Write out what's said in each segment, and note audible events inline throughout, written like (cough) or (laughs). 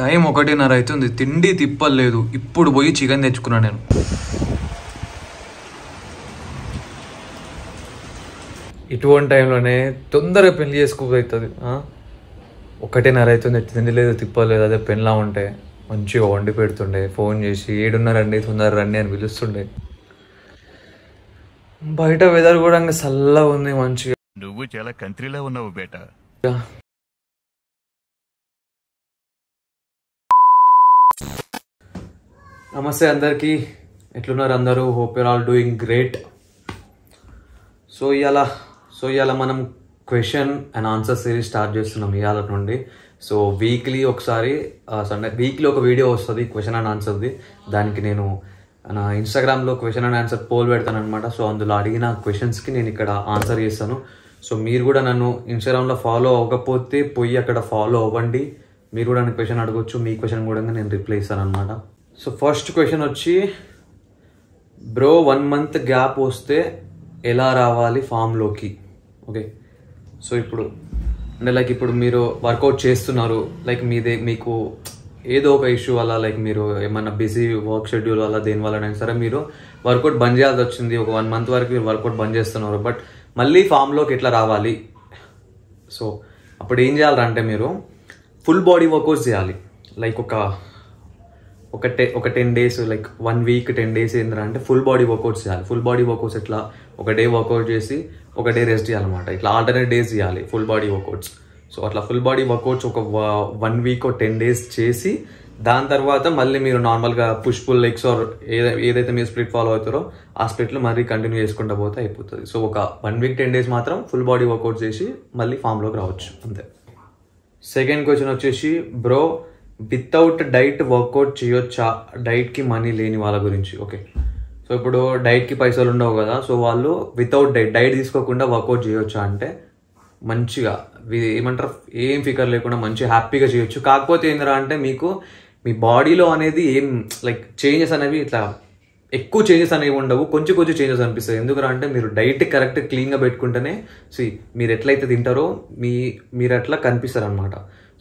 Time ఒకటిన్నర అవుతుంది తిండి తిప్పలేదు ఇప్పుడు పోయి చికెన్ తెచ్చుకున్నాను నేను ఇటువంటి టైంలోనే తొందరగా పెళ్లి చేసుకోవద్దు ఒకటిన్నర అవుతుంది తిండి లేదు తిప్పలేదు అదే పెళ్ళా ఉంటే మంచిగా వండి పెడుతుండే ఫోన్ చేసి రండి తొందర రండి అని పిలుస్తుండే బయట వెదర్ కూడా ఇంకా చల్లగా ఉంది మంచిగా నువ్వు చాలా కంట్రీలో ఉన్నావు బేట నమస్తే అందరికీ ఎట్లున్నారు అందరూ hope you're all doing great so ఇవాళ సో ఇవాళ మనం question and answer series start చేస్తున్నాం ఇవాళ నుండి సో వీక్లీ ఒకసారి సండే వీక్లీ ఒక వీడియో వస్తుంది క్వశ్చన్ అండ్ ఆన్సర్ది దానికి నేను నా ఇన్స్టాగ్రామ్లో క్వశ్చన్ అండ్ ఆన్సర్ పోల్ పెడతాను అనమాట సో అందులో అడిగిన క్వశ్చన్స్కి నేను ఇక్కడ ఆన్సర్ చేస్తాను సో మీరు కూడా నన్ను ఇన్స్టాగ్రామ్లో ఫాలో అవ్వకపోతే పోయి అక్కడ ఫాలో అవ్వండి మీరు కూడా నన్ను క్వశ్చన్ అడగవచ్చు మీ క్వశ్చన్ కూడా నేను రిప్లై ఇస్తాను అనమాట సో ఫస్ట్ క్వశ్చన్ వచ్చి బ్రో వన్ మంత్ గ్యాప్ వస్తే ఎలా రావాలి ఫామ్లోకి ఓకే సో ఇప్పుడు అంటే లైక్ ఇప్పుడు మీరు వర్కౌట్ చేస్తున్నారు లైక్ మీదే మీకు ఏదో ఒక ఇష్యూ వల్ల లైక్ మీరు ఏమన్నా బిజీ వర్క్ షెడ్యూల్ వల్ల దేని వల్ల సరే మీరు వర్కౌట్ బంద్ చేయాల్సి వచ్చింది ఒక వన్ మంత్ వరకు మీరు వర్కౌట్ బంద్ చేస్తున్నారు బట్ మళ్ళీ ఫామ్లోకి ఎట్లా రావాలి సో అప్పుడు ఏం చేయాలంటే మీరు ఫుల్ బాడీ వర్కౌట్స్ చేయాలి లైక్ ఒక ఒక టె ఒక ten days like one week ten days ఏంద్రా అంటే ఫుల్ బాడీ వర్కౌట్స్ చేయాలి ఫుల్ బాడీ వర్కౌట్స్ ఇట్లా ఒక డే వర్కౌట్ చేసి ఒక డే రెస్ట్ చేయాలన్నమాట ఇట్లా ఆల్టర్నేట్ డేస్ చేయాలి ఫుల్ బాడీ వర్కౌట్స్ సో అట్లా ఫుల్ బాడీ వర్కౌట్స్ ఒక వన్ వీక్ టెన్ డేస్ చేసి దాని తర్వాత మళ్ళీ మీరు నార్మల్గా పుష్ పుల్ లెగ్స్ ఆర్ ఏదై ఏదైతే మీరు స్ప్లిట్ ఫాలో అవుతారో ఆ స్ప్లిట్లు మరీ కంటిన్యూ చేసుకుంటా పోతే అయిపోతుంది సో ఒక వన్ వీక్ టెన్ డేస్ మాత్రం ఫుల్ బాడీ వర్కౌట్ చేసి మళ్ళీ ఫామ్లోకి రావచ్చు అంతే సెకండ్ క్వశ్చన్ వచ్చేసి బ్రో వితౌట్ డైట్ వర్కౌట్ చేయొచ్చా డైట్కి మనీ లేని వాళ్ళ గురించి ఓకే సో ఇప్పుడు డైట్కి పైసలు ఉండవు కదా సో వాళ్ళు వితౌట్ డైట్ డైట్ తీసుకోకుండా వర్కౌట్ చేయొచ్చా అంటే మంచిగా ఏమంటారు ఏం ఫికర్ లేకుండా మంచి హ్యాపీగా చేయొచ్చు కాకపోతే ఏందిరా అంటే మీకు మీ బాడీలో అనేది ఏం లైక్ చేంజెస్ అనేవి ఇట్లా ఎక్కువ చేంజెస్ అనేవి ఉండవు కొంచెం కొంచెం చేంజెస్ అనిపిస్తాయి ఎందుకంటే అంటే మీరు డైట్ కరెక్ట్ క్లీన్గా పెట్టుకుంటేనే సి మీరు ఎట్లయితే తింటారో మీ మీరు అట్లా కనిపిస్తారనమాట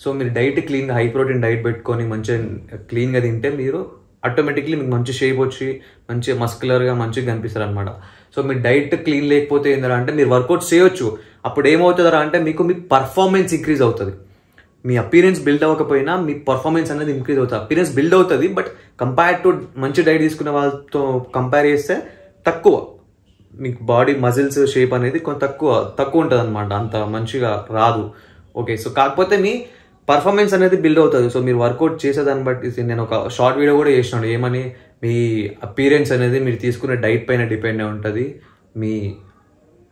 సో మీరు డైట్ క్లీన్గా హై ప్రోటీన్ డైట్ పెట్టుకొని మంచిగా క్లీన్గా తింటే మీరు ఆటోమేటిక్లీ మీకు మంచి షేప్ వచ్చి మంచి మస్కులర్గా మంచిగా కనిపిస్తారు అనమాట సో మీ డైట్ క్లీన్ లేకపోతే ఏంటంటే మీరు వర్కౌట్ చేయొచ్చు అప్పుడు ఏమవుతుందరా అంటే మీకు మీ పర్ఫార్మెన్స్ ఇంక్రీజ్ అవుతుంది మీ అపీరెన్స్ బిల్డ్ అవ్వకపోయినా మీ పర్ఫార్మెన్స్ అనేది ఇంక్రీజ్ అవుతుంది అపీరెన్స్ బిల్డ్ అవుతుంది బట్ కంపేర్ టు మంచి డైట్ తీసుకునే వాళ్ళతో కంపేర్ చేస్తే తక్కువ మీకు బాడీ మజిల్స్ షేప్ అనేది కొంత తక్కువ తక్కువ ఉంటుంది అనమాట అంత మంచిగా రాదు ఓకే సో కాకపోతే మీ పర్ఫార్మెన్స్ అనేది బిల్డ్ అవుతుంది సో మీరు వర్కౌట్ చేసేదాన్ని బట్టి నేను ఒక షార్ట్ వీడియో కూడా చేసినాడు ఏమని మీ అపీరెన్స్ అనేది మీరు తీసుకునే డైట్ పైన డిపెండ్ అయి ఉంటుంది మీ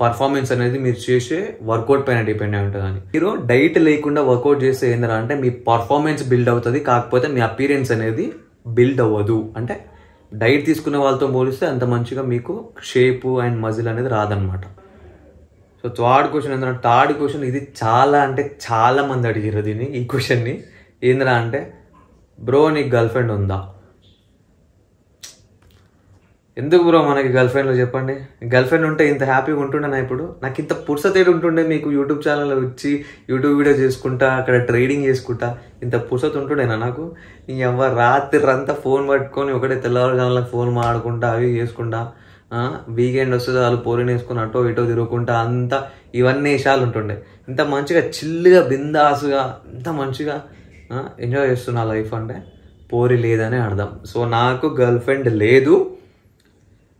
పర్ఫార్మెన్స్ అనేది మీరు చేసే వర్కౌట్ పైన డిపెండ్ అయి ఉంటుందని మీరు డైట్ లేకుండా వర్కౌట్ చేస్తే ఏంటంటే అంటే మీ పర్ఫార్మెన్స్ బిల్డ్ అవుతుంది కాకపోతే మీ అపీరియన్స్ అనేది బిల్డ్ అవ్వదు అంటే డైట్ తీసుకునే వాళ్ళతో పోలిస్తే అంత మంచిగా మీకు షేప్ అండ్ మజిల్ అనేది రాదనమాట సో థర్డ్ క్వశ్చన్ ఏంటంటే థర్డ్ క్వశ్చన్ ఇది చాలా అంటే చాలా మంది అడిగారు దీన్ని ఈ క్వశ్చన్ని ఏందిరా అంటే బ్రో నీకు గర్ల్ ఫ్రెండ్ ఉందా ఎందుకు బ్రో మనకి గర్ల్ ఫ్రెండ్లు చెప్పండి గర్ల్ ఫ్రెండ్ ఉంటే ఇంత హ్యాపీగా ఉంటుండే నా ఇప్పుడు నాకు ఇంత పుర్సత ఏడు ఉంటుండే మీకు యూట్యూబ్ ఛానల్ వచ్చి యూట్యూబ్ వీడియో చేసుకుంటా అక్కడ ట్రేడింగ్ చేసుకుంటా ఇంత పుర్సత ఉంటుండేనా నాకు నీ అవ్వ రాత్రి అంతా ఫోన్ పట్టుకొని ఒకటే తెల్లవారుజాములకు ఫోన్ మాడుకుంటా అవి చేసుకుంటా వీకెండ్ వస్తుంది వాళ్ళు పోరిని వేసుకుని అటో ఇటో తిరుగుకుంటా అంతా ఇవన్నీ విషయాలు ఉంటుండే ఇంత మంచిగా చిల్లుగా బిందాసుగా ఇంత మంచిగా ఎంజాయ్ చేస్తున్నా లైఫ్ అంటే పోరి లేదనే అర్థం సో నాకు గర్ల్ ఫ్రెండ్ లేదు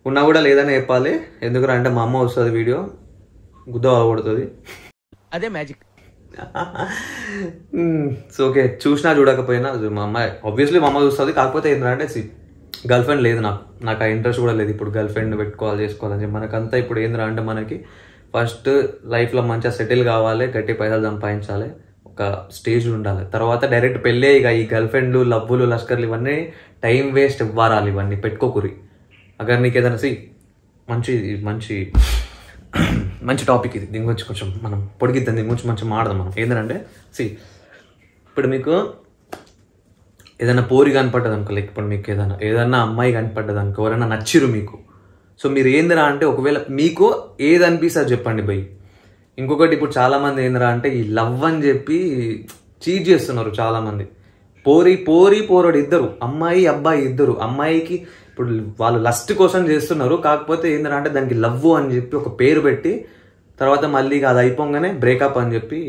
ఉన్నా కూడా లేదని చెప్పాలి ఎందుకు అంటే మా అమ్మ వస్తుంది వీడియో గుద్ద అవ్వబడుతుంది అదే మ్యాజిక్ (laughs) సో ఓకే చూసినా చూడకపోయినా మా అమ్మ ఆబ్వియస్లీ మా అమ్మ చూస్తుంది కాకపోతే ఏంటంటే గర్ల్ ఫ్రెండ్ లేదు నాకు నాకు ఆ ఇంట్రెస్ట్ కూడా లేదు ఇప్పుడు గర్ల్ ఫ్రెండ్ పెట్టుకోవాలి చేసుకోవాలని చెప్పి మనకంతా ఇప్పుడు ఏందిరా అంటే మనకి ఫస్ట్ లైఫ్లో మంచిగా సెటిల్ కావాలి గట్టి పైసలు సంపాదించాలి ఒక స్టేజ్ ఉండాలి తర్వాత డైరెక్ట్ పెళ్ళే ఇక ఈ గర్ల్ ఫ్రెండ్లు లవ్వులు లస్కర్లు ఇవన్నీ టైం వేస్ట్ ఇవ్వాలి ఇవన్నీ పెట్టుకోకురి అగర్ నీకు ఏదైనా సి మంచి మంచి మంచి టాపిక్ ఇది దీని గురించి కొంచెం మనం పొడిగిద్దాం దీని గురించి మంచిగా మాడదాం మనం ఏంటంటే సి ఇప్పుడు మీకు ఏదైనా పోరి కనపడ్డది అనుకో లైక్ ఇప్పుడు మీకు ఏదైనా ఏదైనా అమ్మాయి కనపడ్డది అనుకో ఎవరైనా నచ్చిరు మీకు సో మీరు ఏందిరా అంటే ఒకవేళ మీకు ఏది అనిపిస్తారు చెప్పండి భయ్ ఇంకొకటి ఇప్పుడు చాలామంది ఏందిరా అంటే ఈ లవ్ అని చెప్పి చీజ్ చేస్తున్నారు చాలామంది పోరి పోరి పోరడు ఇద్దరు అమ్మాయి అబ్బాయి ఇద్దరు అమ్మాయికి ఇప్పుడు వాళ్ళు లస్ట్ కోసం చేస్తున్నారు కాకపోతే ఏంటంటే దానికి లవ్ అని చెప్పి ఒక పేరు పెట్టి తర్వాత మళ్ళీ అది అయిపోగానే బ్రేకప్ అని చెప్పి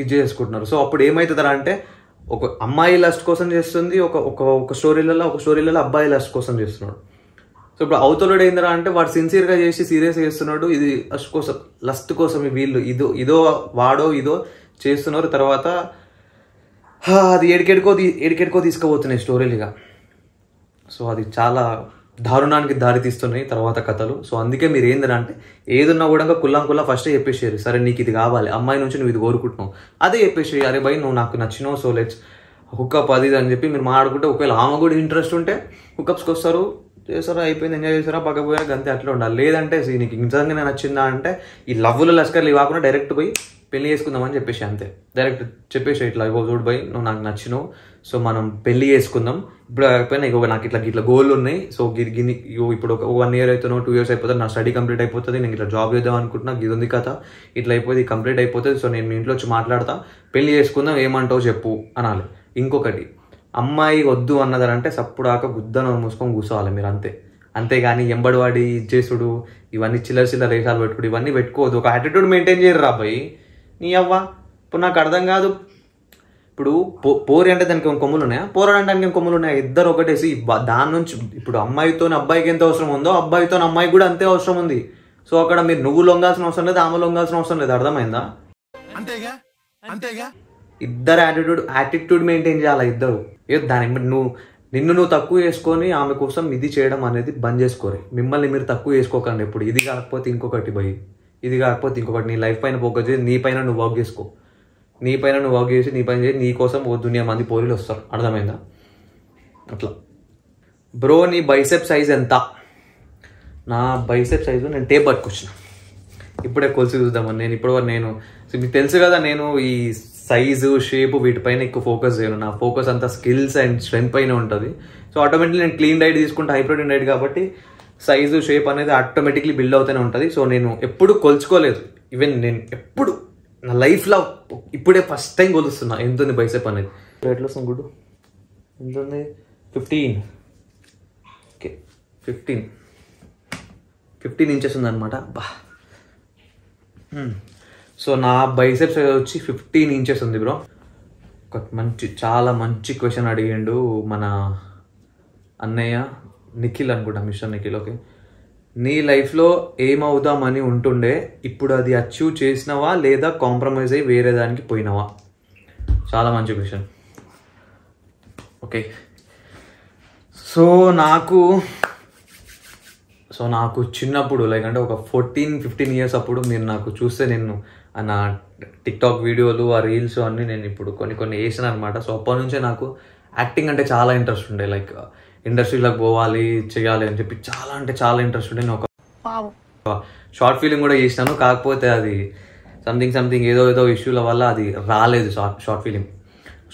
ఇది చేసుకుంటున్నారు సో అప్పుడు ఏమవుతుందా అంటే ఒక అమ్మాయి లస్ట్ కోసం చేస్తుంది ఒక ఒక ఒక స్టోరీలలో ఒక స్టోరీలలో అబ్బాయి లస్ట్ కోసం చేస్తున్నాడు సో ఇప్పుడు అవతలుడు ఏందిరా అంటే వాడు సిన్సియర్గా చేసి సీరియస్ చేస్తున్నాడు ఇది లస్ట్ కోసం లస్ట్ కోసం వీళ్ళు ఇదో ఇదో వాడో ఇదో చేస్తున్నారు తర్వాత అది ఎడికెడుకో ఎడికెడుకో తీసుకోబోతున్నాయి స్టోరీలుగా సో అది చాలా దారుణానికి దారి తీస్తున్నాయి తర్వాత కథలు సో అందుకే మీరు అంటే ఏదన్నా కూడా కుల్లాం కుల్లా ఫస్ట్ చెప్పేసారు సరే నీకు ఇది కావాలి అమ్మాయి నుంచి నువ్వు ఇది కోరుకుంటున్నావు అదే చెప్పేసి అరే భయ్ నువ్వు నాకు నచ్చినో సో లెట్స్ హుక్అప్ అది అని చెప్పి మీరు మాట్లాడుకుంటే ఒకవేళ ఆమె కూడా ఇంట్రెస్ట్ ఉంటే హుక్అప్స్కి వస్తారు చేస్తారా అయిపోయింది ఎంజాయ్ చేస్తారా పక్క గంతే అట్లా ఉండాలి లేదంటే నీకు నిజంగానే నచ్చిందా అంటే ఈ లవ్వుల లస్కర్లు ఇవ్వకుండా డైరెక్ట్ పోయి పెళ్లి చేసుకుందామని చెప్పేసి అంతే డైరెక్ట్ చెప్పేసి ఇట్లా ఇగో చూడు బై నువ్వు నాకు నచ్చిన సో మనం పెళ్లి చేసుకుందాం ఇప్పుడు కాకపోయినా ఇక నాకు ఇట్లా ఇట్లా గోల్ ఉన్నాయి సో గిని ఇగో ఇప్పుడు ఒక వన్ ఇయర్ అవుతున్నావు టూ ఇయర్స్ అయిపోతుంది నా స్టడీ కంప్లీట్ అయిపోతుంది నేను ఇట్లా జాబ్ చేద్దాం అనుకుంటున్నా ఇది ఉంది కథ ఇట్లా అయిపోతే కంప్లీట్ అయిపోతుంది సో నేను మీ ఇంట్లో వచ్చి మాట్లాడతా పెళ్లి చేసుకుందాం ఏమంటావు చెప్పు అనాలి ఇంకొకటి అమ్మాయి వద్దు అన్నదారంటే సప్పుడాక గుద్దను మూసుకొని కూర్చోవాలి మీరు అంతే అంతేగాని ఎంబడివాడి చేసుడు ఇవన్నీ చిల్లర చిల్లర రేషాలు పెట్టుకుడు ఇవన్నీ పెట్టుకోవద్దు ఒక యాటిట్యూడ్ మెయింటైన్ చేయరు రాబోయి నీ అవ్వ ఇప్పుడు నాకు అర్థం కాదు ఇప్పుడు పో పోరి అంటే దానికి కొమ్ములు ఉన్నాయా పోరాడు అంటే దానికి కొమ్ములు ఉన్నాయా ఇద్దరు ఒకటేసి దాని నుంచి ఇప్పుడు అమ్మాయితో అబ్బాయికి ఎంత అవసరం ఉందో అబ్బాయితో అమ్మాయికి కూడా అంతే అవసరం ఉంది సో అక్కడ మీరు నువ్వు లొంగాల్సిన అవసరం లేదు ఆమె లొంగాల్సిన అవసరం లేదు అర్థమైందా అంతేగా ఇద్దరు యాటిట్యూడ్ యాటిట్యూడ్ మెయింటైన్ చేయాలి ఇద్దరు ఏ దాని నువ్వు నిన్ను నువ్వు తక్కువ చేసుకొని ఆమె కోసం ఇది చేయడం అనేది బంద్ చేసుకోరు మిమ్మల్ని మీరు తక్కువ చేసుకోకండి ఇప్పుడు ఇది కాకపోతే ఇంకొకటి పోయి ఇది కాకపోతే ఇంకొకటి నీ లైఫ్ పైన ఫోకస్ చేసి నీ పైన నువ్వు వర్క్ చేసుకో నీ పైన నువ్వు వర్క్ చేసి నీ పైన చేసి నీ కోసం ఓ దునియా మంది పోరీలు వస్తారు అర్థమైందా అట్లా బ్రో నీ బైసెప్ సైజ్ ఎంత నా బైసెప్ సైజు నేను టేప్ పట్టుకొచ్చిన ఇప్పుడే కొలిసి చూద్దామని నేను ఇప్పుడు నేను మీకు తెలుసు కదా నేను ఈ సైజు షేప్ వీటిపైన ఎక్కువ ఫోకస్ చేయను నా ఫోకస్ అంతా స్కిల్స్ అండ్ స్ట్రెంత్ పైన ఉంటుంది సో ఆటోమేటిక్ నేను క్లీన్ డైట్ తీసుకుంటే హైప్రోటీన్ డైట్ కాబట్టి సైజు షేప్ అనేది ఆటోమేటిక్లీ బిల్డ్ అవుతూనే ఉంటుంది సో నేను ఎప్పుడు కొలుచుకోలేదు ఈవెన్ నేను ఎప్పుడు నా లైఫ్లో ఇప్పుడే ఫస్ట్ టైం కొలుస్తున్నా ఎంత ఉంది బైసెప్ అనేది ఎట్లా వస్తుంది గుడ్ ఎంత ఉంది fifteen okay fifteen fifteen inches ఉందన్నమాట బా సో hmm. నా బైసెప్స్ వచ్చి ఫిఫ్టీన్ ఇంచెస్ ఉంది బ్రో ఒక మంచి చాలా మంచి క్వశ్చన్ అడిగిండు మన అన్నయ్య నిఖిల్ అనుకుంటా మిస్టర్ నిఖిల్ ఓకే నీ లైఫ్లో ఏమవుదామని ఉంటుండే ఇప్పుడు అది అచీవ్ చేసినవా లేదా కాంప్రమైజ్ అయ్యి వేరే దానికి పోయినావా చాలా మంచి క్వశ్చన్ ఓకే సో నాకు సో నాకు చిన్నప్పుడు లైక్ అంటే ఒక ఫోర్టీన్ ఫిఫ్టీన్ ఇయర్స్ అప్పుడు మీరు నాకు చూస్తే నేను నా టిక్టాక్ వీడియోలు ఆ రీల్స్ అన్నీ నేను ఇప్పుడు కొన్ని కొన్ని వేసాను అనమాట సో అప్పటి నుంచే నాకు యాక్టింగ్ అంటే చాలా ఇంట్రెస్ట్ ఉండే లైక్ ఇండస్ట్రీలోకి పోవాలి చేయాలి అని చెప్పి చాలా అంటే చాలా ఇంట్రెస్ట్ ఉండే ఒక షార్ట్ ఫిలిం కూడా చేసినాను కాకపోతే అది సంథింగ్ సంథింగ్ ఏదో ఏదో ఇష్యూల వల్ల అది రాలేదు short short film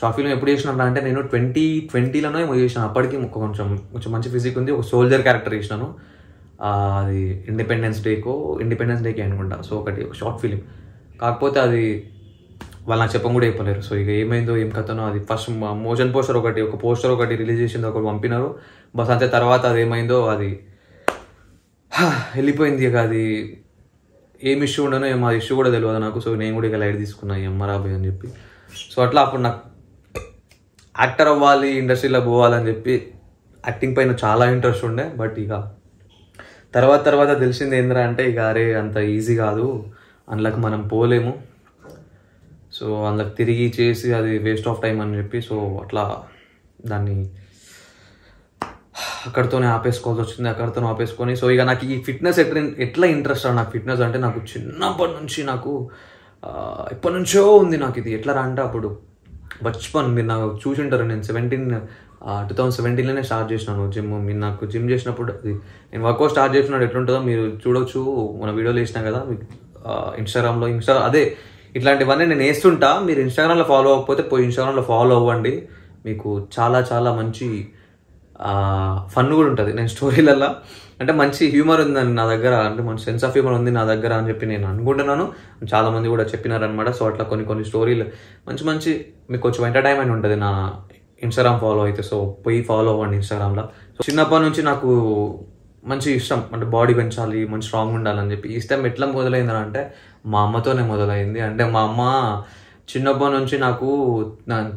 short film ఎప్పుడు చేసినా అంటే నేను ట్వంటీ ట్వంటీలోనే చేసినాను అప్పటికి కొంచెం కొంచెం మంచి ఫిజిక్ ఉంది ఒక సోల్జర్ క్యారెక్టర్ చేసినాను అది ఇండిపెండెన్స్ డేకో ఇండిపెండెన్స్ డేకి అనుకుంటా సో ఒకటి ఒక షార్ట్ ఫిలిం కాకపోతే అది వాళ్ళు నాకు చెప్పం కూడా చెప్పలేరు సో ఇక ఏమైందో ఏం కథనో అది ఫస్ట్ మోషన్ పోస్టర్ ఒకటి ఒక పోస్టర్ ఒకటి రిలీజ్ చేసింది ఒకటి పంపినారు బస్ అంతే తర్వాత అది ఏమైందో అది వెళ్ళిపోయింది ఇక అది ఏం ఇష్యూ ఉండనో ఏమో ఇష్యూ కూడా తెలియదు నాకు సో నేను కూడా ఇక లైట్ తీసుకున్నా ఎమ్మరాబాయ్ అని చెప్పి సో అట్లా అప్పుడు నాకు యాక్టర్ అవ్వాలి ఇండస్ట్రీలో పోవాలని చెప్పి యాక్టింగ్ పైన చాలా ఇంట్రెస్ట్ ఉండే బట్ ఇక తర్వాత తర్వాత తెలిసింది ఏంద్రా అంటే ఇక అరే అంత ఈజీ కాదు అందులోకి మనం పోలేము సో అందులోకి తిరిగి చేసి అది వేస్ట్ ఆఫ్ టైం అని చెప్పి సో అట్లా దాన్ని అక్కడితోనే ఆపేసుకోవాల్సి వచ్చింది అక్కడితోనే ఆపేసుకొని సో ఇక నాకు ఈ ఫిట్నెస్ ఎట్లా ఎట్లా ఇంట్రెస్ట్ నాకు ఫిట్నెస్ అంటే నాకు చిన్నప్పటి నుంచి నాకు ఎప్పటి నుంచో ఉంది నాకు ఇది ఎట్లా అంటే అప్పుడు బచ్పన్ మీరు నాకు చూసి ఉంటారు నేను సెవెంటీన్ టూ థౌసండ్ సెవెంటీన్లోనే స్టార్ట్ చేసినాను జిమ్ మీరు నాకు జిమ్ చేసినప్పుడు అది నేను వర్కౌట్ స్టార్ట్ చేసినప్పుడు ఎట్లుంటుందో మీరు చూడొచ్చు మన వీడియోలు వేసినా కదా ఇన్స్టాగ్రామ్లో ఇన్స్టా అదే ఇట్లాంటివన్నీ నేను వేస్తుంటా మీరు ఇన్స్టాగ్రామ్లో ఫాలో అవ్వకపోతే పోయి ఇన్స్టాగ్రామ్లో ఫాలో అవ్వండి మీకు చాలా చాలా మంచి ఫన్ కూడా ఉంటుంది నేను స్టోరీలల్లో అంటే మంచి హ్యూమర్ ఉందండి నా దగ్గర అంటే మంచి సెన్స్ ఆఫ్ హ్యూమర్ ఉంది నా దగ్గర అని చెప్పి నేను అనుకుంటున్నాను చాలామంది కూడా చెప్పినారనమాట సో అట్లా కొన్ని కొన్ని స్టోరీలు మంచి మంచి మీకు కొంచెం ఎంటర్టైన్మెంట్ ఉంటుంది నా ఇన్స్టాగ్రామ్ ఫాలో అయితే సో పోయి ఫాలో అవ్వండి ఇన్స్టాగ్రామ్లో చిన్నప్పటి నుంచి నాకు మంచి ఇష్టం అంటే బాడీ పెంచాలి మంచి స్ట్రాంగ్ ఉండాలని చెప్పి ఇష్టం ఎట్లా మొదలైందని అంటే మా అమ్మతోనే మొదలైంది అంటే మా అమ్మ చిన్నప్పటి నుంచి నాకు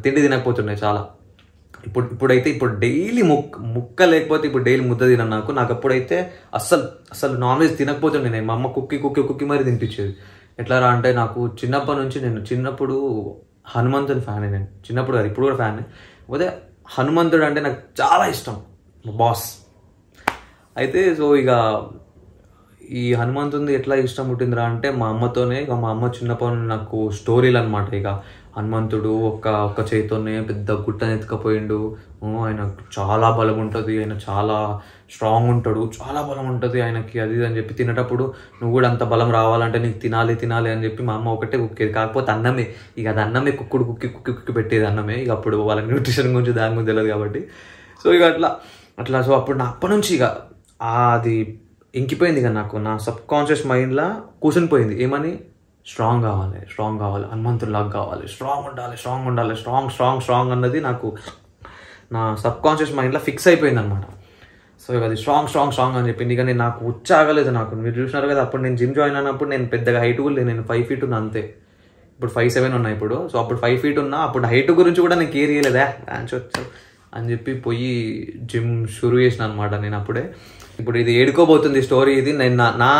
తిండి తినకపోతుండే చాలా ఇప్పుడు ఇప్పుడైతే ఇప్పుడు డైలీ ముక్క ముక్క లేకపోతే ఇప్పుడు డైలీ ముద్ద తిన నాకు నాకు అప్పుడైతే అస్సలు అస్సలు నాన్ వెజ్ తినకపోతుండే నేను మా అమ్మ కుక్కి కుక్కి కుక్కి మరీ తినిపించేది ఎట్లా రా అంటే నాకు చిన్నప్పటి నుంచి నేను చిన్నప్పుడు హనుమంతుని ఫ్యాన్ నేను చిన్నప్పుడు కాదు ఇప్పుడు కూడా ఫ్యాన్ పోతే హనుమంతుడు అంటే నాకు చాలా ఇష్టం బాస్ అయితే సో ఇక ఈ హనుమంతుంది ఎట్లా ఇష్టం పుట్టిందిరా అంటే మా అమ్మతోనే ఇక మా అమ్మ చిన్నప్పటి నాకు స్టోరీలు అనమాట ఇక హనుమంతుడు ఒక్క ఒక్క చేతితోనే పెద్ద గుట్టని ఎత్తుకపోయిండు ఆయన చాలా బలం ఉంటుంది ఆయన చాలా స్ట్రాంగ్ ఉంటాడు చాలా బలం ఉంటుంది ఆయనకి అది అని చెప్పి తినేటప్పుడు నువ్వు కూడా అంత బలం రావాలంటే నీకు తినాలి తినాలి అని చెప్పి మా అమ్మ ఒకటే కుక్కేది కాకపోతే అన్నమే ఇక అది అన్నమే కుక్కుడు కుక్కి కుక్కి కుక్కి పెట్టేది అన్నమే ఇక అప్పుడు వాళ్ళ న్యూట్రిషన్ గురించి దాని గురించి తెలియదు కాబట్టి సో ఇక అట్లా అట్లా సో అప్పుడు నా అప్పటి నుంచి ఇక అది ఇంకిపోయింది కదా నాకు నా సబ్ కాన్షియస్ మైండ్లో పోయింది ఏమని స్ట్రాంగ్ కావాలి స్ట్రాంగ్ కావాలి హనుమంతుల్లాగా కావాలి స్ట్రాంగ్ ఉండాలి స్ట్రాంగ్ ఉండాలి స్ట్రాంగ్ స్ట్రాంగ్ స్ట్రాంగ్ అన్నది నాకు నా సబ్ కాన్షియస్ మైండ్లో ఫిక్స్ అయిపోయింది అనమాట సో అది స్ట్రాంగ్ స్ట్రాంగ్ స్ట్రాంగ్ అని చెప్పింది కానీ నాకు ఉచ్చాగలేదు నాకు మీరు చూసినారు కదా అప్పుడు నేను జిమ్ జాయిన్ అయినప్పుడు నేను పెద్దగా హైట్ కూడా నేను ఫైవ్ ఫీట్ ఉన్నా అంతే ఇప్పుడు ఫైవ్ సెవెన్ ఉన్నాయి ఇప్పుడు సో అప్పుడు ఫైవ్ ఫీట్ ఉన్నా అప్పుడు హైట్ గురించి కూడా నేను కేర్ చేయలేదా అని చెప్పి పోయి జిమ్ షురు చేసిన అనమాట నేను అప్పుడే ఇప్పుడు ఇది ఏడుకోబోతుంది స్టోరీ ఇది నేను నా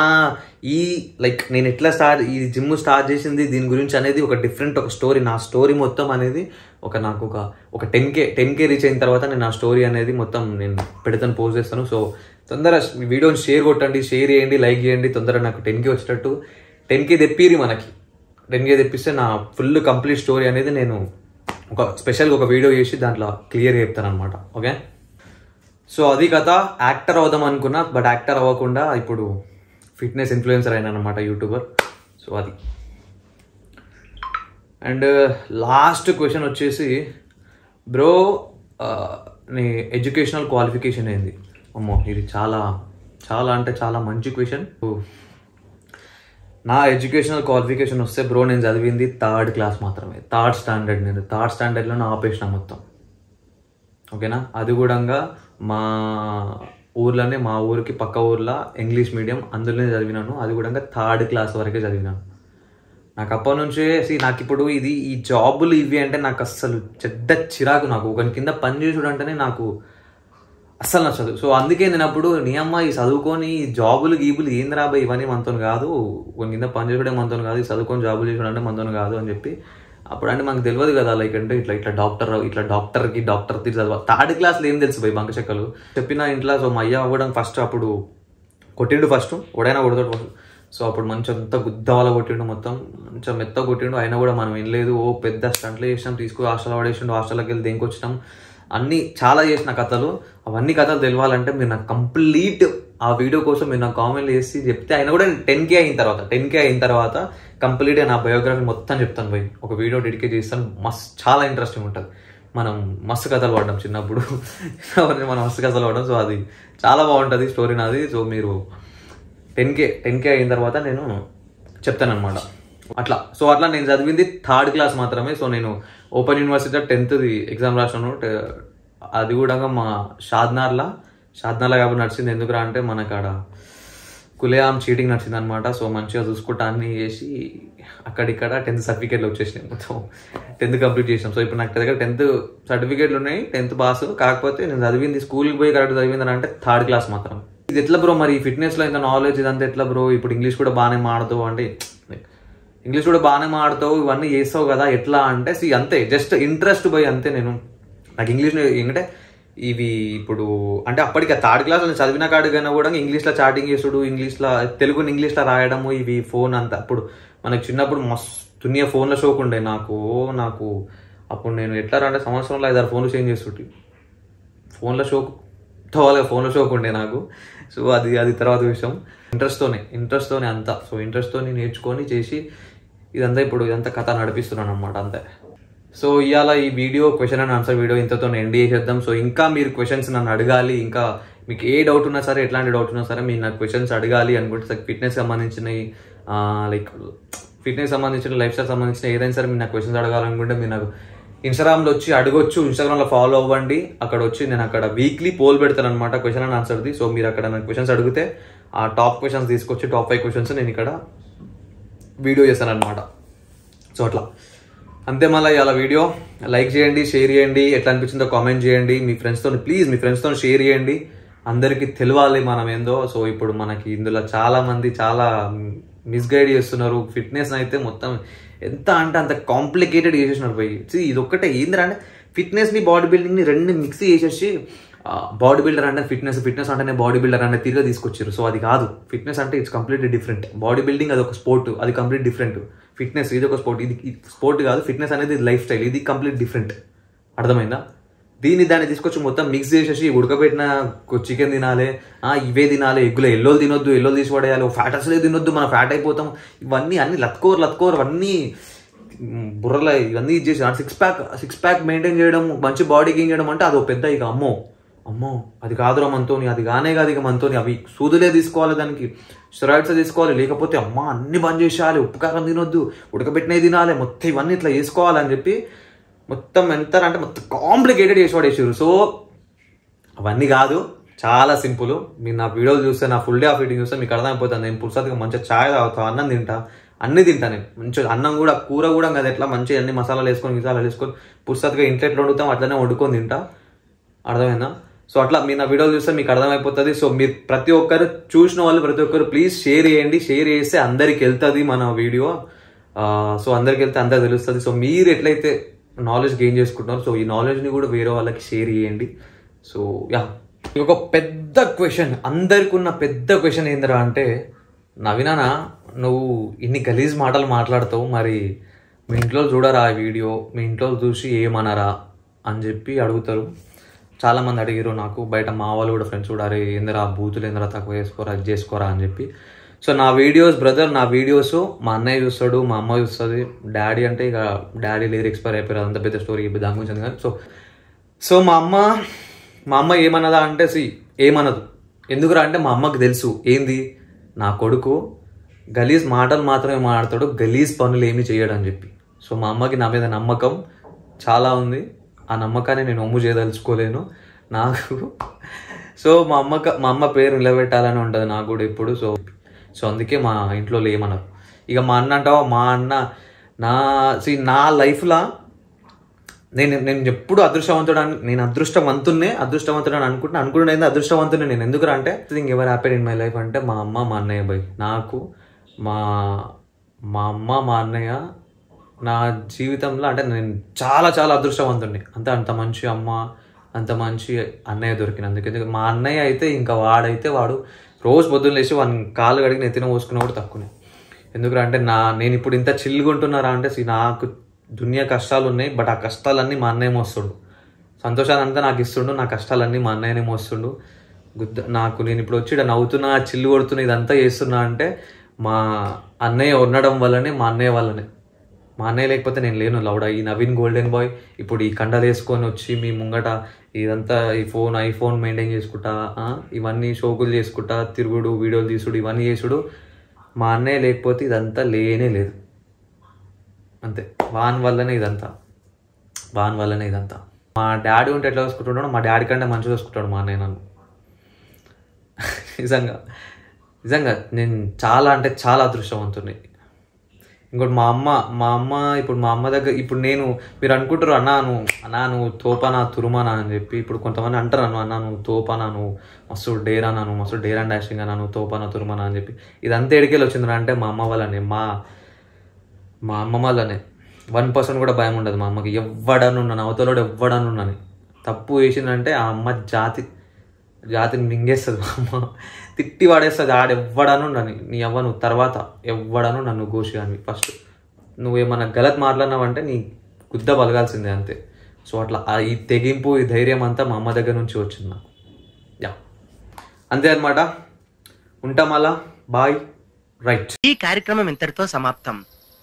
ఈ లైక్ నేను ఎట్లా స్టార్ట్ ఈ జిమ్ స్టార్ట్ చేసింది దీని గురించి అనేది ఒక డిఫరెంట్ ఒక స్టోరీ నా స్టోరీ మొత్తం అనేది ఒక నాకు ఒక ఒక ten K ten K reach అయిన తర్వాత నేను నా స్టోరీ అనేది మొత్తం నేను పెడతాను పోస్ట్ చేస్తాను సో తొందర వీడియోని షేర్ కొట్టండి షేర్ చేయండి లైక్ చేయండి తొందర నాకు టెన్ కే వచ్చినట్టు టెన్ కే తెప్పిరి మనకి టెన్ కే తెప్పిస్తే నా ఫుల్ కంప్లీట్ స్టోరీ అనేది నేను ఒక స్పెషల్గా ఒక వీడియో చేసి దాంట్లో క్లియర్ చెప్తాను అనమాట ఓకే సో అది కథ యాక్టర్ అవుదాం అనుకున్నా బట్ యాక్టర్ అవ్వకుండా ఇప్పుడు ఫిట్నెస్ ఇన్ఫ్లుయెన్సర్ అయినా అనమాట యూట్యూబర్ సో అది అండ్ లాస్ట్ uh, క్వశ్చన్ వచ్చేసి బ్రో uh, నీ ఎడ్యుకేషనల్ క్వాలిఫికేషన్ ఏంది అమ్మో ఇది చాలా చాలా అంటే చాలా మంచి క్వశ్చన్ నా ఎడ్యుకేషనల్ క్వాలిఫికేషన్ వస్తే బ్రో నేను చదివింది థర్డ్ క్లాస్ మాత్రమే థర్డ్ స్టాండర్డ్ నేను థర్డ్ స్టాండర్డ్లో నా ఆపేషన్ మొత్తం ఓకేనా అది కూడా మా ఊర్లోనే మా ఊరికి పక్క ఊర్లో ఇంగ్లీష్ మీడియం అందులోనే చదివినాను అది కూడా థర్డ్ క్లాస్ వరకే చదివినాను నాకు అప్పటి నుంచే నాకు ఇప్పుడు ఇది ఈ జాబులు ఇవి అంటే నాకు అస్సలు చెడ్డ చిరాకు నాకు ఒకరి కింద పని చేసుడు అంటేనే నాకు అస్సలు నచ్చదు సో అందుకే నేను అప్పుడు నీ అమ్మ ఈ చదువుకొని జాబులు గీబులు ఏంది రాబాయి ఇవన్నీ మనతో కాదు కొన్ని కింద పని చేసుకోవడం మనతో కాదు చదువుకొని జాబులు చేసుకోవడం అంటే మనతో కాదు అని చెప్పి అప్పుడు అంటే మాకు తెలియదు కదా లైక్ అంటే ఇట్లా ఇట్లా డాక్టర్ ఇట్లా డాక్టర్కి డాక్టర్ చదవ థర్డ్ క్లాస్లో ఏం తెలుసు పోయి బంక చెక్కలు చెప్పిన ఇంట్లో సో మా అయ్య కూడా ఫస్ట్ అప్పుడు కొట్టిండు ఫస్ట్ ఒడైనా కొడతాడు ఫస్ట్ సో అప్పుడు మంచి అంతా గుద్దవాల కొట్టిండు మొత్తం మంచిగా మెత్త కొట్టిండు అయినా కూడా మనం ఏం లేదు ఓ పెద్ద స్టంట్లు చేసినాం తీసుకుని హాస్టల్ పడేసిండు హాస్టల్కి వెళ్ళి దేనికి వచ్చినాం అన్నీ చాలా చేసిన కథలు అవన్నీ కథలు తెలియాలంటే మీరు నాకు కంప్లీట్ ఆ వీడియో కోసం మీరు నాకు కామెంట్లు చేసి చెప్తే ఆయన కూడా టెన్ కే అయిన తర్వాత టెన్ కే అయిన తర్వాత కంప్లీట్గా నా బయోగ్రఫీ మొత్తం చెప్తాను పోయి ఒక వీడియో డెడికేట్ చేస్తాను మస్తు చాలా ఇంట్రెస్టింగ్ ఉంటుంది మనం మస్తు కథలు పడడం చిన్నప్పుడు మనం మస్తు కథలు పడడం సో అది చాలా బాగుంటుంది స్టోరీ నాది సో మీరు టెన్ కే టెన్ కే అయిన తర్వాత నేను చెప్తాను అనమాట అట్లా సో అట్లా నేను చదివింది థర్డ్ క్లాస్ మాత్రమే సో నేను ఓపెన్ యూనివర్సిటీ టెన్త్ది ఎగ్జామ్ రాసాను అది కూడా మా షాద్నార్లా షాద్నాల కాబట్టి నడిచింది ఎందుకురా అంటే మనకాడ కులేఆమ్ చీటింగ్ నడిచింది అనమాట సో మంచిగా చూసుకుంటా అన్ని చేసి అక్కడిక్కడ టెన్త్ సర్టిఫికేట్లు వచ్చేసినాయి మొత్తం టెన్త్ కంప్లీట్ చేసినాం సో ఇప్పుడు నాకు దగ్గర టెన్త్ సర్టిఫికేట్లు ఉన్నాయి టెన్త్ పాస్ కాకపోతే నేను చదివింది స్కూల్కి పోయి కరెక్ట్ చదివింది అంటే థర్డ్ క్లాస్ మాత్రం ఇది ఎట్లా బ్రో మరి ఫిట్నెస్లో ఇంత నాలెడ్జ్ ఇదంతా ఎట్లా బ్రో ఇప్పుడు ఇంగ్లీష్ కూడా బాగానే మాడతావు అంటే ఇంగ్లీష్ కూడా బాగానే మాడతావు ఇవన్నీ చేస్తావు కదా ఎట్లా అంటే సి అంతే జస్ట్ ఇంట్రెస్ట్ పోయి అంతే నేను నాకు ఇంగ్లీష్ ఏంటంటే ఇవి ఇప్పుడు అంటే అప్పటికి థర్డ్ క్లాస్ నేను చదివిన కాడికైనా కూడా ఇంగ్లీష్లో చాటింగ్ చేసుడు ఇంగ్లీష్లో తెలుగుని ఇంగ్లీష్లో రాయడము ఇవి ఫోన్ అంత అప్పుడు మనకు చిన్నప్పుడు మస్తున్నీయ ఫోన్ల షోక్ ఉండే నాకు నాకు అప్పుడు నేను ఎట్లా అంటే సంవత్సరంలో ఐదారు ఫోన్లు చేంజ్ చేస్తుంటి ఫోన్ల షోక్ వాళ్ళ ఫోన్ల షోక్ ఉండే నాకు సో అది అది తర్వాత విషయం ఇంట్రెస్ట్తోనే ఇంట్రెస్ట్తోనే అంతా సో ఇంట్రెస్ట్తోనే నేర్చుకొని చేసి ఇదంతా ఇప్పుడు ఇదంతా కథ నడిపిస్తున్నాను అనమాట అంతే సో ఇవాళ ఈ video question and answer video ఇంతతో ఎండ్ చేసేద్దాం సో ఇంకా మీరు క్వశ్చన్స్ నన్ను అడగాలి ఇంకా మీకు ఏ డౌట్ ఉన్నా సరే ఎట్లాంటి డౌట్ ఉన్నా సరే మీరు నాకు క్వశ్చన్స్ అడగాలి అనుకుంటే ఫిట్నెస్ సంబంధించినవి లైక్ ఫిట్నెస్ సంబంధించిన లైఫ్ స్టైల్ సంబంధించిన ఏదైనా సరే మీరు నాకు క్వశ్చన్స్ అడగాలనుకుంటే మీరు నాకు ఇన్స్టాగ్రామ్లో వచ్చి అడగొచ్చు ఇన్స్టాగ్రామ్లో ఫాలో అవ్వండి అక్కడ వచ్చి నేను అక్కడ వీక్లీ పోల్ పెడతాను అనమాట క్వశ్చన్ అండ్ ఆన్సర్ది సో మీరు అక్కడ నాకు క్వశ్చన్స్ అడిగితే ఆ టాప్ క్వశ్చన్స్ తీసుకొచ్చి టాప్ ఫైవ్ క్వశ్చన్స్ నేను ఇక్కడ వీడియో చేస్తాను అనమాట సో అట్లా అంతే మళ్ళీ ఇలా వీడియో లైక్ చేయండి షేర్ చేయండి ఎట్లా అనిపించిందో కామెంట్ చేయండి మీ ఫ్రెండ్స్తో ప్లీజ్ మీ ఫ్రెండ్స్తో షేర్ చేయండి అందరికీ తెలియాలి మనం ఏందో సో ఇప్పుడు మనకి ఇందులో చాలా మంది చాలా మిస్గైడ్ చేస్తున్నారు ఫిట్నెస్ అయితే మొత్తం ఎంత అంటే అంత కాంప్లికేటెడ్ చేసేసినారు పోయి ఇది ఒక్కటే ఏందిరా అంటే ఫిట్నెస్ని బాడీ బిల్డింగ్ని రెండు మిక్స్ చేసేసి బాడీ బిల్డర్ అంటే ఫిట్నెస్ ఫిట్నెస్ అంటేనే బాడీ బిల్డర్ అనే తీరుగా తీసుకొచ్చారు సో అది కాదు ఫిట్నెస్ అంటే it's completely different bodybuilding అది ఒక స్పోర్ట్ అది కంప్లీట్ డిఫరెంట్ ఫిట్నెస్ ఇది ఒక స్పోర్ట్ ఇది స్పోర్ట్ కాదు ఫిట్నెస్ అనేది లైఫ్ స్టైల్ ఇది కంప్లీట్ డిఫరెంట్ అర్థమైందా దీన్ని దాన్ని తీసుకొచ్చి మొత్తం మిక్స్ చేసేసి ఉడకబెట్టిన చికెన్ తినాలి ఇవే తినాలి ఎగ్గులు ఎల్లోలు తినొద్దు ఎల్లోలు తీసి పడేయాలి ఫ్యాట్ అసలే తినొద్దు మనం ఫ్యాట్ అయిపోతాం ఇవన్నీ అన్ని లత్కోరు లత్కోరు అన్నీ బుర్రలు ఇవన్నీ చేసి six pack six pack maintain చేయడం మంచి బాడీ గెయిన్ చేయడం అంటే అది పెద్ద ఇక అమ్మో అమ్మో అది కాదురా మనతోని అది కానే కాదు ఇక మనతోని అవి సూదులే తీసుకోవాలి దానికి స్టెరాయిడ్స్ తీసుకోవాలి లేకపోతే అమ్మ అన్ని బంద్ చేసేయాలి ఉప్పు కారం తినొద్దు ఉడకబెట్టినవి తినాలి మొత్తం ఇవన్నీ ఇట్లా చేసుకోవాలని చెప్పి మొత్తం ఎంత అంటే మొత్తం కాంప్లికేటెడ్ చేసేవాడేసారు సో అవన్నీ కాదు చాలా సింపుల్ మీరు నా వీడియోలు చూస్తే నా ఫుల్ డే ఆఫ్ ఈటింగ్ చూస్తే మీకు అర్థమైపోతుంది నేను పురుసతిగా మంచిగా ఛాయ్ తాగుతా అన్నం తింటా అన్ని తింటాను మంచిగా అన్నం కూడా కూర కూడా కదా ఎట్లా మంచిగా అన్ని మసాలాలు వేసుకొని మసాలాలు వేసుకొని పురుసతిగా ఇంట్లో ఎట్లా వండుతాం అట్లనే వండుకొని తింటా అర్థమైందా సో అట్లా మీరు నా వీడియోలు చూస్తే మీకు అర్థమైపోతుంది సో మీరు ప్రతి ఒక్కరు చూసిన వాళ్ళు ప్రతి ఒక్కరు ప్లీజ్ షేర్ చేయండి షేర్ చేస్తే అందరికి వెళ్తుంది మన వీడియో సో అందరికి వెళ్తే అందరికి తెలుస్తుంది సో మీరు ఎట్లయితే నాలెడ్జ్ గెయిన్ చేసుకుంటున్నారు సో ఈ నాలెడ్జ్ని కూడా వేరే వాళ్ళకి షేర్ చేయండి సో యా ఒక పెద్ద క్వశ్చన్ అందరికి ఉన్న పెద్ద క్వశ్చన్ ఏందిరా అంటే నవీనా నువ్వు ఇన్ని గలీజ్ మాటలు మాట్లాడతావు మరి మీ ఇంట్లో చూడరా ఈ వీడియో మీ ఇంట్లో చూసి ఏమనరా అని చెప్పి అడుగుతారు చాలామంది అడిగారు నాకు బయట మా వాళ్ళు కూడా ఫ్రెండ్స్ కూడా అరే ఏందిరా బూతులు ఎందరా తక్కువ చేసుకోరా అది చేసుకోరా అని చెప్పి సో నా వీడియోస్ బ్రదర్ నా వీడియోస్ మా అన్నయ్య చూస్తాడు మా అమ్మ చూస్తుంది డాడీ అంటే ఇక డాడీ లిరిక్స్ ఎక్స్పైర్ అయిపోయారు అంత పెద్ద స్టోరీ దాని గురించి కానీ సో సో మా అమ్మ మా అమ్మ ఏమన్నదా అంటే సి ఏమనదు ఎందుకురా అంటే మా అమ్మకు తెలుసు ఏంది నా కొడుకు గలీజ్ మాటలు మాత్రమే మాట్లాడతాడు గలీజ్ పనులు ఏమి చేయడం అని చెప్పి సో మా అమ్మకి నా మీద నమ్మకం చాలా ఉంది ఆ నమ్మకాన్ని నేను ఒమ్ము చేయదలుచుకోలేను నాకు సో మా అమ్మక మా అమ్మ పేరు నిలబెట్టాలని ఉంటుంది నాకు కూడా ఇప్పుడు సో సో అందుకే మా ఇంట్లో లేమన్నారు ఇక మా అన్న అంటావా మా అన్న నా సి నా లైఫ్లో నేను నేను ఎప్పుడు అదృష్టవంతుడు అని నేను అదృష్టవంతున్నే అదృష్టవంతుడు అని అనుకుంటున్నా అనుకున్నది అదృష్టవంతుని నేను ఎందుకు అంటే thing ever happy in my life అంటే మా అమ్మ మా అన్నయ్య బై నాకు మా మా అమ్మ మా అన్నయ్య నా జీవితంలో అంటే నేను చాలా చాలా అదృష్టవంతుడిని అంతే అంత మంచి అమ్మ అంత మంచి అన్నయ్య దొరికినందుకు ఎందుకంటే మా అన్నయ్య అయితే ఇంకా వాడైతే వాడు రోజు పొద్దున్న లేచి వాడిని కాళ్ళు కడిగి నెత్తిన పోసుకున్నప్పుడు తక్కువనే ఎందుకంటే అంటే నా నేను ఇప్పుడు ఇంత చిల్లుగుంటున్నారా అంటే నాకు దునియా కష్టాలు ఉన్నాయి బట్ ఆ కష్టాలన్నీ మా అన్నయ్య మోస్తుండు సంతోషాన్ని అంతా నాకు ఇస్తుండు నా కష్టాలన్నీ మా అన్నయ్యనే మోస్తుండు గుద్ద నాకు నేను ఇప్పుడు వచ్చి నవ్వుతున్నా చిల్లు కొడుతున్నా ఇదంతా చేస్తున్నా అంటే మా అన్నయ్య ఉండడం వల్లనే మా అన్నయ్య వల్లనే మా అన్నయ్య లేకపోతే నేను లేను లౌడ ఈ నవీన్ గోల్డెన్ బాయ్ ఇప్పుడు ఈ కండలు వేసుకొని వచ్చి మీ ముంగట ఇదంతా ఈ ఫోన్ ఐఫోన్ మెయింటైన్ చేసుకుంటా ఇవన్నీ షోకులు చేసుకుంటా తిరుగుడు వీడియోలు తీసుడు ఇవన్నీ చేసుడు మా అన్నయ్య లేకపోతే ఇదంతా లేనే లేదు అంతే వాన్ వల్లనే ఇదంతా వాన్ వల్లనే ఇదంతా మా డాడీ ఉంటే ఎట్లా చూసుకుంటున్నాడు మా డాడీ కంటే మంచిగా చూసుకుంటాడు మా అన్నయ్య నన్ను (laughs) నిజంగా నిజంగా నేను చాలా అంటే చాలా అదృష్టవంతున్నాయి ఇంకోటి మా అమ్మ మా అమ్మ ఇప్పుడు మా అమ్మ దగ్గర ఇప్పుడు నేను మీరు అనుకుంటారు అన్నా నువ్వు అన్నా నువ్వు అని చెప్పి ఇప్పుడు కొంతమంది అంటారు అన్న అన్నా నువ్వు నువ్వు మస్తు డేరా నాను మస్తు డేరా డాషింగ్ అన్నాను తోపానా తురుమానా అని చెప్పి ఇదంతా ఎడికెళ్ళి వచ్చింది అంటే మా అమ్మ వాళ్ళనే మా మా అమ్మ వాళ్ళనే వన్ పర్సెంట్ కూడా భయం ఉండదు మా అమ్మకి ఎవ్వడనున్నాను అవతలోడు ఎవ్వడనున్నాను తప్పు వేసిందంటే ఆ అమ్మ జాతి రాత్రి మింగేస్తుంది అమ్మ తిట్టి పడేస్తుంది ఆడెవ్వడను నన్ను నీ నువ్వు తర్వాత ఎవ్వడను నన్ను అని ఫస్ట్ నువ్వు ఏమన్నా గలత్ మాట్లాడినావంటే నీ గుద్ద బలగాల్సిందే అంతే సో అట్లా ఈ తెగింపు ఈ ధైర్యం అంతా మా అమ్మ దగ్గర నుంచి వచ్చింది నాకు యా అంతే అనమాట ఉంటాం అలా బాయ్ రైట్ ఈ కార్యక్రమం ఇంతటితో సమాప్తం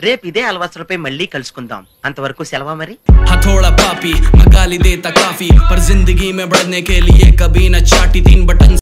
రేపు ఇదే అలవాసులపై మళ్ళీ కలుసుకుందాం అంతవరకు సెలవా మరి హథోడా పాపి మగాలి దేత కాఫీ పర్ జిందగీ మే బడనే కే లియే కబీ నా చాటి తీన్ బటన్